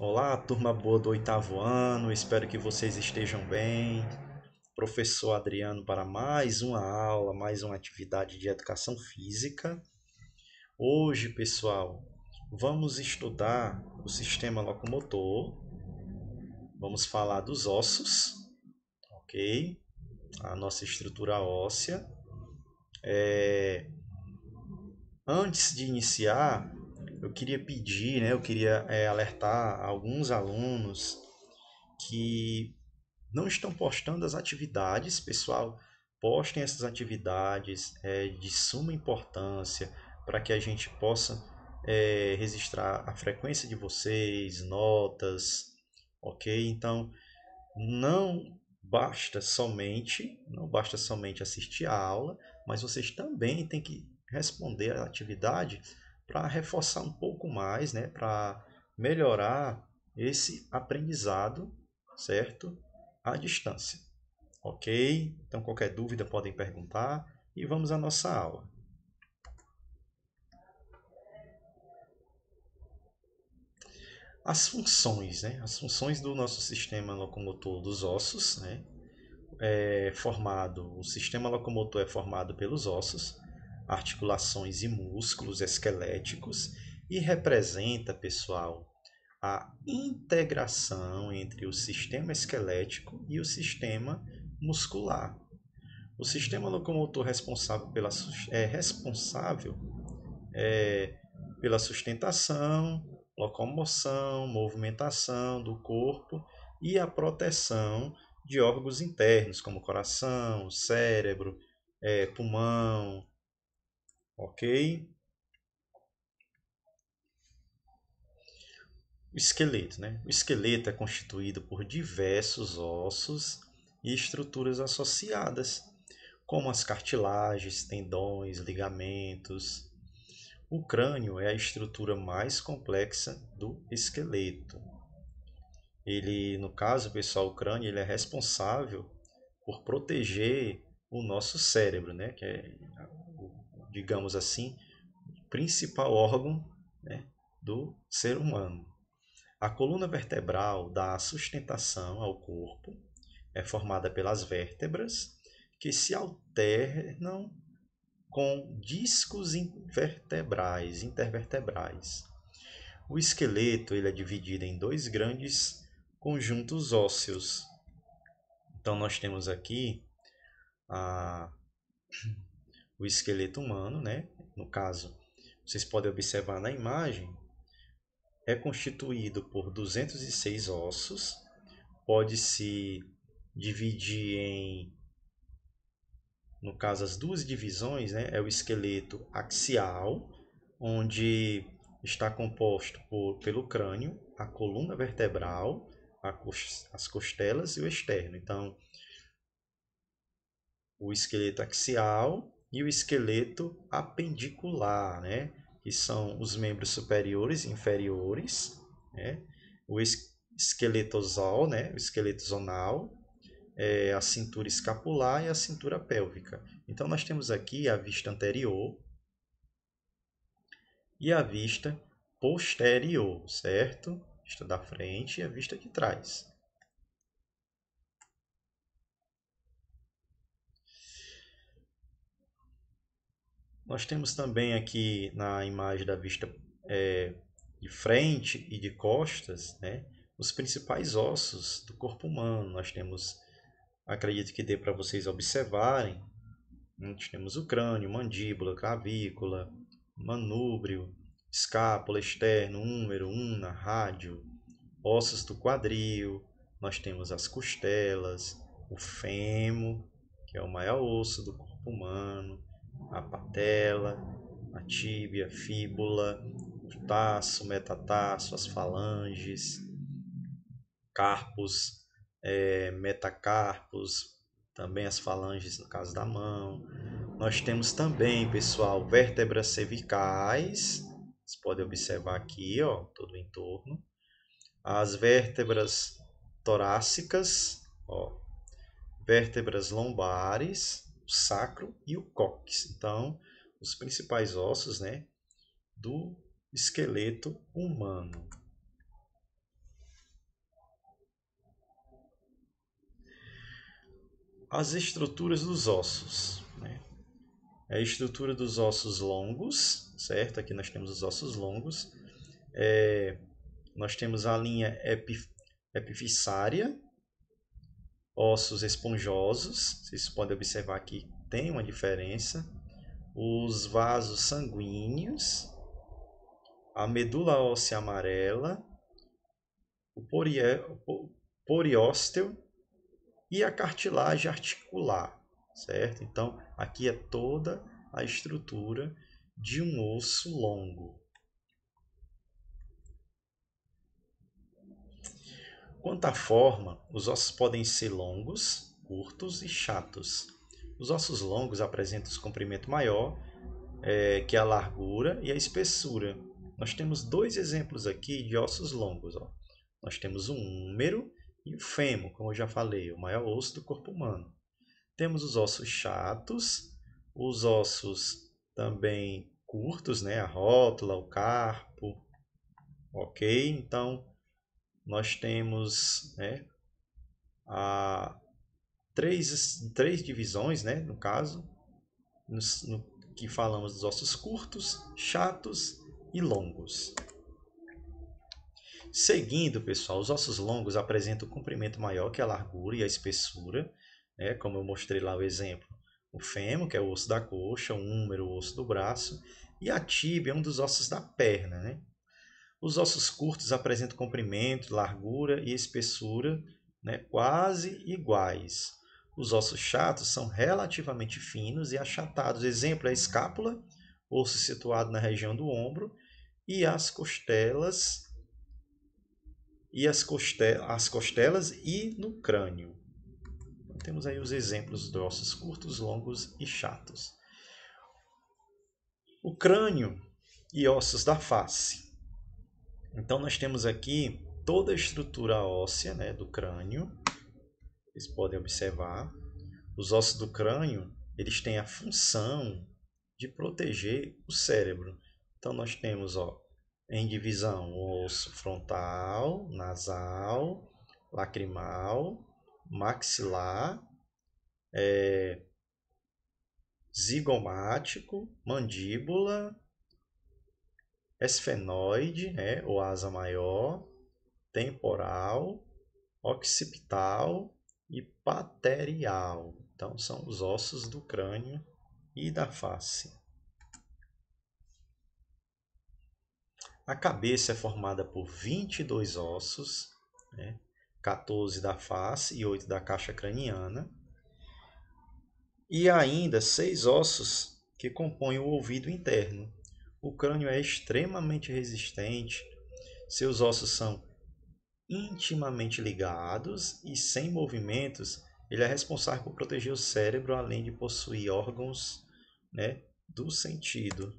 Olá, turma boa do oitavo ano, espero que vocês estejam bem. Professor Adriano para mais uma aula, mais uma atividade de educação física. Hoje, pessoal, vamos estudar o sistema locomotor, vamos falar dos ossos, ok? A nossa estrutura óssea. É... Antes de iniciar, eu queria pedir, né, eu queria é, alertar alguns alunos que não estão postando as atividades, pessoal. Postem essas atividades é, de suma importância para que a gente possa é, registrar a frequência de vocês, notas, ok? Então, não basta somente, não basta somente assistir a aula, mas vocês também têm que responder a atividade para reforçar um pouco mais, né, para melhorar esse aprendizado, certo? À distância. Ok? Então, qualquer dúvida podem perguntar e vamos à nossa aula. As funções, né? As funções do nosso sistema locomotor dos ossos, né? É formado, o sistema locomotor é formado pelos ossos, articulações e músculos esqueléticos e representa, pessoal, a integração entre o sistema esquelético e o sistema muscular. O sistema locomotor responsável pela, é responsável é, pela sustentação, locomoção, movimentação do corpo e a proteção de órgãos internos, como coração, cérebro, é, pulmão, ok? O esqueleto, né? O esqueleto é constituído por diversos ossos e estruturas associadas, como as cartilagens, tendões, ligamentos. O crânio é a estrutura mais complexa do esqueleto. Ele, no caso, pessoal, o crânio ele é responsável por proteger o nosso cérebro, né? Que é digamos assim, principal órgão né, do ser humano. A coluna vertebral dá sustentação ao corpo, é formada pelas vértebras que se alternam com discos invertebrais, intervertebrais. O esqueleto ele é dividido em dois grandes conjuntos ósseos. Então nós temos aqui a o esqueleto humano, né? No caso, vocês podem observar na imagem, é constituído por 206 ossos, pode se dividir em no caso as duas divisões, né? É o esqueleto axial, onde está composto por, pelo crânio, a coluna vertebral, a as costelas e o externo. Então, o esqueleto axial, e o esqueleto apendicular, né? que são os membros superiores e inferiores, né? o esqueletosal, né? o esqueleto zonal, é, a cintura escapular e a cintura pélvica. Então, nós temos aqui a vista anterior e a vista posterior, certo? A vista da frente e a vista de trás. Nós temos também aqui na imagem da vista é, de frente e de costas, né, os principais ossos do corpo humano. Nós temos, acredito que dê para vocês observarem, né, nós temos o crânio, mandíbula, clavícula, manúbrio, escápula, externo, úmero, una, rádio, ossos do quadril, nós temos as costelas, o fêmur, que é o maior osso do corpo humano, a patela, a tíbia, a fíbula, o taço, o metatarso, as falanges, carpos, é, metacarpos, também as falanges no caso da mão. Nós temos também, pessoal, vértebras cervicais. Vocês podem observar aqui, ó, todo o entorno. As vértebras torácicas, ó, vértebras lombares, o sacro e o cóccix. Então, os principais ossos né, do esqueleto humano. As estruturas dos ossos. Né? É a estrutura dos ossos longos, certo? Aqui nós temos os ossos longos. É, nós temos a linha epif epifisária, ossos esponjosos, vocês podem observar que tem uma diferença, os vasos sanguíneos, a medula óssea amarela, o poriósteo e a cartilagem articular, certo? Então, aqui é toda a estrutura de um osso longo. Quanto à forma, os ossos podem ser longos, curtos e chatos. Os ossos longos apresentam um comprimento maior é, que a largura e a espessura. Nós temos dois exemplos aqui de ossos longos. Ó. Nós temos o húmero e o fêmur, como eu já falei, o maior osso do corpo humano. Temos os ossos chatos, os ossos também curtos, né? a rótula, o carpo. Ok? Então, nós temos né, a, três, três divisões, né, no caso, no, no, que falamos dos ossos curtos, chatos e longos. Seguindo, pessoal, os ossos longos apresentam um comprimento maior que a largura e a espessura, né, como eu mostrei lá o exemplo. O fêmur, que é o osso da coxa, o húmero, o osso do braço, e a tíbia é um dos ossos da perna, né? Os ossos curtos apresentam comprimento, largura e espessura né, quase iguais. Os ossos chatos são relativamente finos e achatados. Exemplo, é a escápula, osso situado na região do ombro, e as costelas e as, costelas, as costelas e no crânio. Então, temos aí os exemplos de ossos curtos, longos e chatos. O crânio e ossos da face. Então nós temos aqui toda a estrutura óssea né, do crânio. Vocês podem observar. Os ossos do crânio eles têm a função de proteger o cérebro. Então nós temos ó, em divisão o osso frontal, nasal, lacrimal, maxilar, é, zigomático, mandíbula, esfenoide, né, ou asa maior, temporal, occipital e paterial. Então, são os ossos do crânio e da face. A cabeça é formada por 22 ossos, né, 14 da face e 8 da caixa craniana, e ainda seis ossos que compõem o ouvido interno, o crânio é extremamente resistente, seus ossos são intimamente ligados e sem movimentos, ele é responsável por proteger o cérebro, além de possuir órgãos né, do sentido.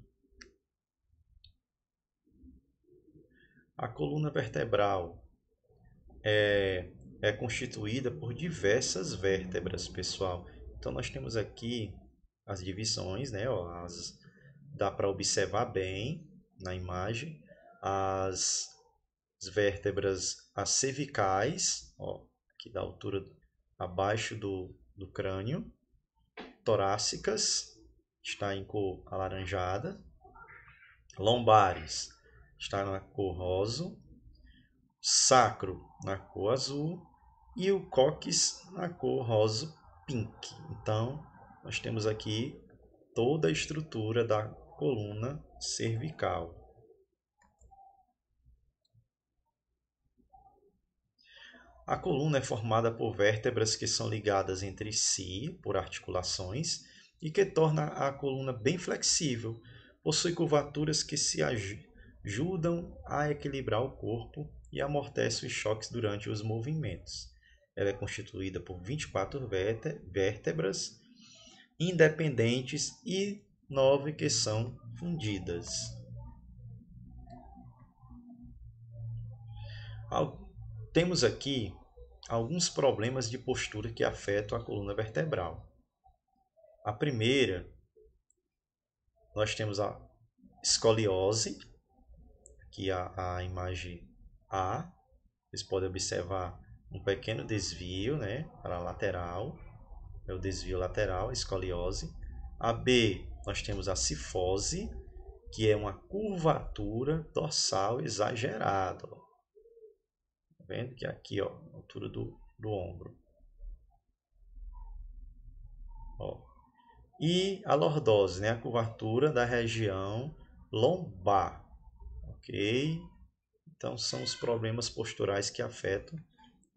A coluna vertebral é, é constituída por diversas vértebras, pessoal. Então, nós temos aqui as divisões, né, ó, as, dá para observar bem na imagem as vértebras as cervicais, ó, aqui da altura abaixo do, do crânio, torácicas, está em cor alaranjada, lombares, está na cor rosa, sacro na cor azul e o cóccix na cor rosa pink. Então, nós temos aqui toda a estrutura da coluna cervical. A coluna é formada por vértebras que são ligadas entre si por articulações e que torna a coluna bem flexível. Possui curvaturas que se ajudam a equilibrar o corpo e amortece os choques durante os movimentos. Ela é constituída por 24 vértebras independentes e nove que são fundidas. Temos aqui alguns problemas de postura que afetam a coluna vertebral. A primeira, nós temos a escoliose, aqui é a, a imagem A, vocês podem observar um pequeno desvio né, para a lateral, é o desvio lateral, escoliose. A B nós temos a cifose, que é uma curvatura dorsal exagerada. Tá vendo que é aqui, ó, altura do, do ombro. Ó. E a lordose, né, a curvatura da região lombar. OK? Então são os problemas posturais que afetam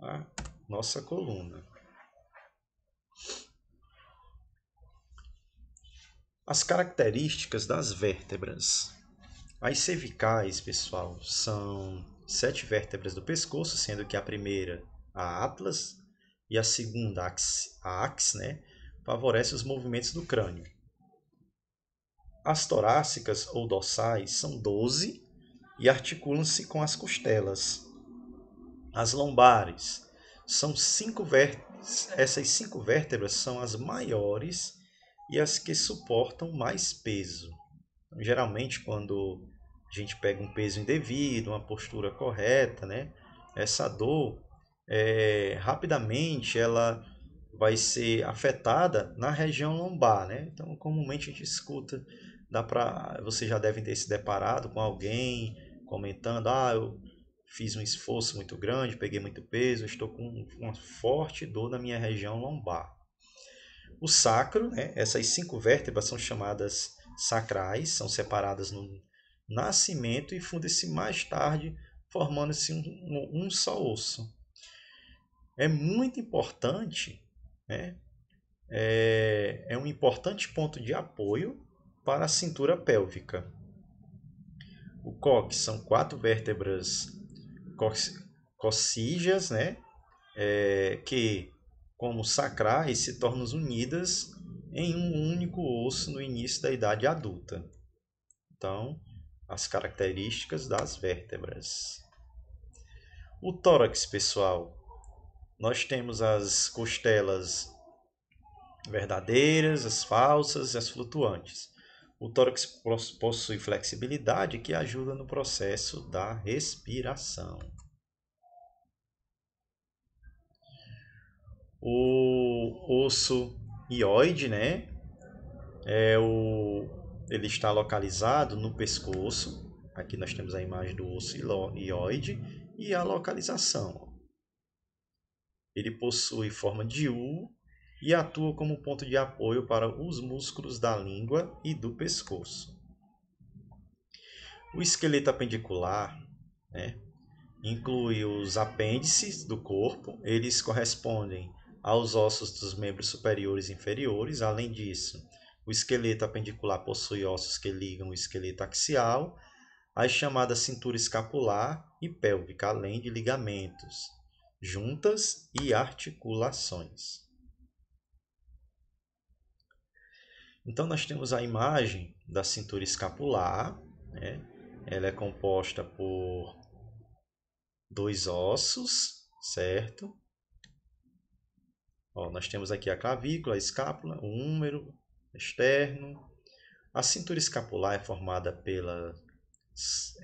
a nossa coluna. As características das vértebras. As cervicais, pessoal, são sete vértebras do pescoço, sendo que a primeira, a atlas, e a segunda, a ax, né, favorece os movimentos do crânio. As torácicas ou dorsais são 12 e articulam-se com as costelas. As lombares são cinco vértebras, essas cinco vértebras são as maiores e as que suportam mais peso. Então, geralmente, quando a gente pega um peso indevido, uma postura correta, né? Essa dor, é, rapidamente, ela vai ser afetada na região lombar, né? Então, comumente a gente escuta, dá para, você já deve ter se deparado com alguém comentando, ah, eu fiz um esforço muito grande, peguei muito peso, estou com uma forte dor na minha região lombar. O sacro, né? essas cinco vértebras são chamadas sacrais, são separadas no nascimento e fundem-se mais tarde, formando-se um, um só osso. É muito importante, né? é, é um importante ponto de apoio para a cintura pélvica. O cox são quatro vértebras cocígeas, né? É, que como sacrais e se tornam unidas em um único osso no início da idade adulta. Então, as características das vértebras. O tórax, pessoal, nós temos as costelas verdadeiras, as falsas e as flutuantes. O tórax possui flexibilidade que ajuda no processo da respiração. O osso ioide, né? É o, ele está localizado no pescoço. Aqui nós temos a imagem do osso ioide e a localização. Ele possui forma de U e atua como ponto de apoio para os músculos da língua e do pescoço. O esqueleto apendicular né, inclui os apêndices do corpo, eles correspondem aos ossos dos membros superiores e inferiores. Além disso, o esqueleto apendicular possui ossos que ligam o esqueleto axial a chamadas cintura escapular e pélvica, além de ligamentos, juntas e articulações. Então, nós temos a imagem da cintura escapular, né? ela é composta por dois ossos, certo? Ó, nós temos aqui a clavícula, a escápula, o húmero externo. A cintura escapular é formada pelas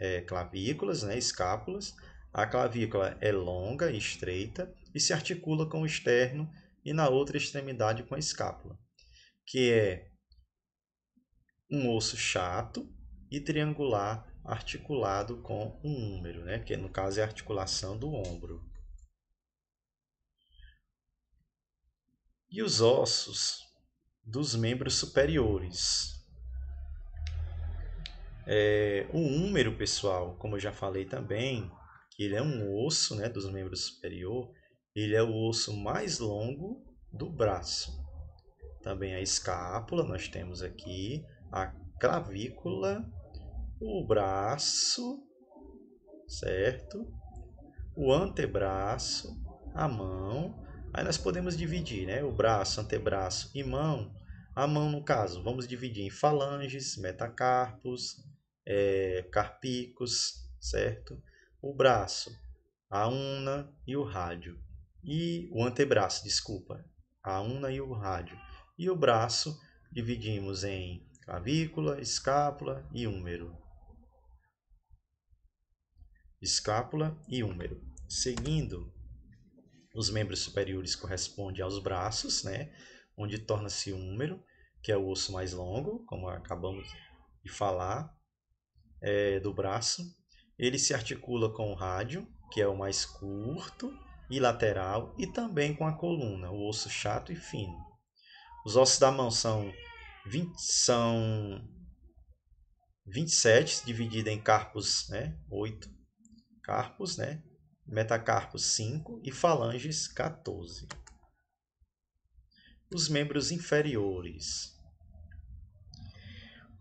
é, clavículas, né, escápulas. A clavícula é longa e estreita e se articula com o externo e na outra extremidade com a escápula, que é um osso chato e triangular articulado com um húmero, né? que no caso é a articulação do ombro. e os ossos dos membros superiores. É, o húmero, pessoal, como eu já falei também, ele é um osso né, dos membros superior, ele é o osso mais longo do braço. Também a escápula, nós temos aqui a clavícula, o braço, certo? O antebraço, a mão Aí nós podemos dividir, né? O braço, antebraço e mão. A mão, no caso, vamos dividir em falanges, metacarpos, é, carpicos, certo? O braço, a una e o rádio. E o antebraço, desculpa, a una e o rádio. E o braço dividimos em clavícula, escápula e húmero. Escápula e húmero. Seguindo os membros superiores correspondem aos braços, né? Onde torna-se húmero, que é o osso mais longo, como acabamos de falar, é, do braço. Ele se articula com o rádio, que é o mais curto e lateral, e também com a coluna, o osso chato e fino. Os ossos da mão são, 20, são 27, dividido em carpos, né? 8 carpos, né? metacarpo 5 e falanges 14. Os membros inferiores.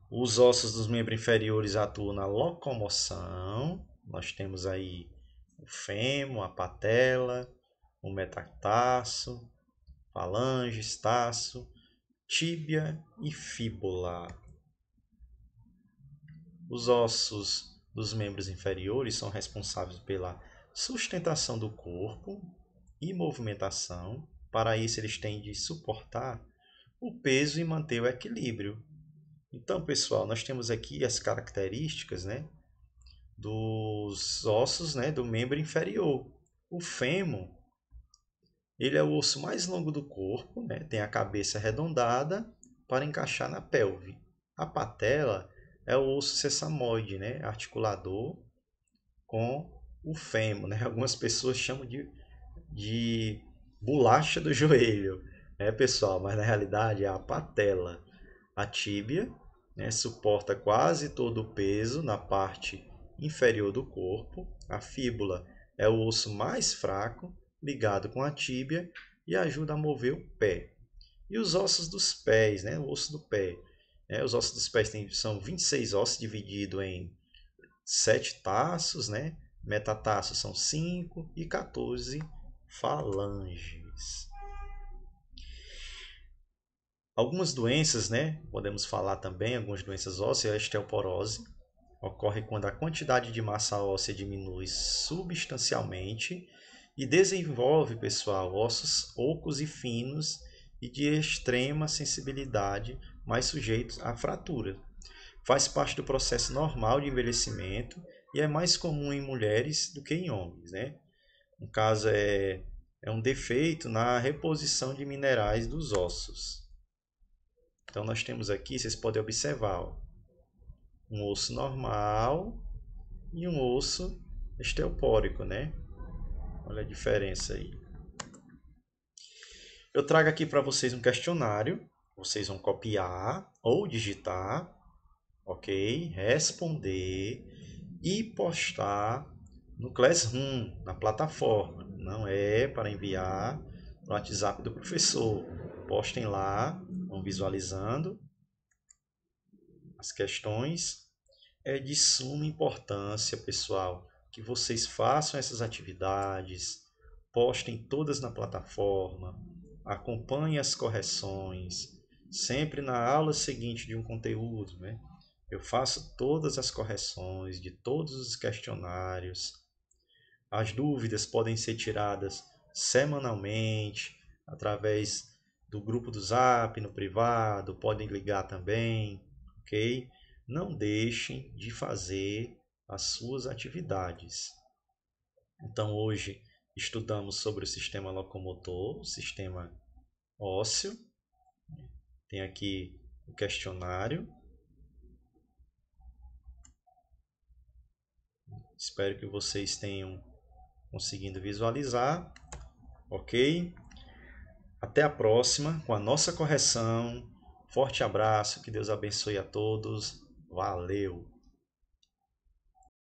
Os ossos dos membros inferiores atuam na locomoção. Nós temos aí o fêmur, a patela, o metatarso, falanges, taço, tíbia e fíbula. Os ossos dos membros inferiores são responsáveis pela sustentação do corpo e movimentação. Para isso, eles têm de suportar o peso e manter o equilíbrio. Então, pessoal, nós temos aqui as características né, dos ossos né, do membro inferior. O fêmur ele é o osso mais longo do corpo, né, tem a cabeça arredondada para encaixar na pelve. A patela é o osso sesamoide né, articulador com o fêmur, né? Algumas pessoas chamam de, de bolacha do joelho, né, pessoal? Mas na realidade é a patela. A tíbia né, suporta quase todo o peso na parte inferior do corpo. A fíbula é o osso mais fraco, ligado com a tíbia, e ajuda a mover o pé. E os ossos dos pés, né, o osso do pé. Né, os ossos dos pés têm são 26 ossos divididos em sete taços, né? metatarsos são 5 e 14 falanges. Algumas doenças, né? Podemos falar também, algumas doenças ósseas, a osteoporose ocorre quando a quantidade de massa óssea diminui substancialmente e desenvolve, pessoal, ossos ocos e finos e de extrema sensibilidade, mas sujeitos à fratura. Faz parte do processo normal de envelhecimento e é mais comum em mulheres do que em homens, né? No caso, é, é um defeito na reposição de minerais dos ossos. Então, nós temos aqui, vocês podem observar, ó, um osso normal e um osso esteopórico, né? Olha a diferença aí. Eu trago aqui para vocês um questionário. Vocês vão copiar ou digitar, ok? Responder e postar no Classroom, na plataforma. Não é para enviar no WhatsApp do professor. Postem lá, vão visualizando as questões. É de suma importância, pessoal, que vocês façam essas atividades, postem todas na plataforma, acompanhem as correções, sempre na aula seguinte de um conteúdo, né? Eu faço todas as correções de todos os questionários. As dúvidas podem ser tiradas semanalmente através do grupo do Zap no privado, podem ligar também, OK? Não deixem de fazer as suas atividades. Então hoje estudamos sobre o sistema locomotor, o sistema ósseo. Tem aqui o questionário Espero que vocês tenham conseguindo visualizar, ok? Até a próxima com a nossa correção. Forte abraço, que Deus abençoe a todos. Valeu!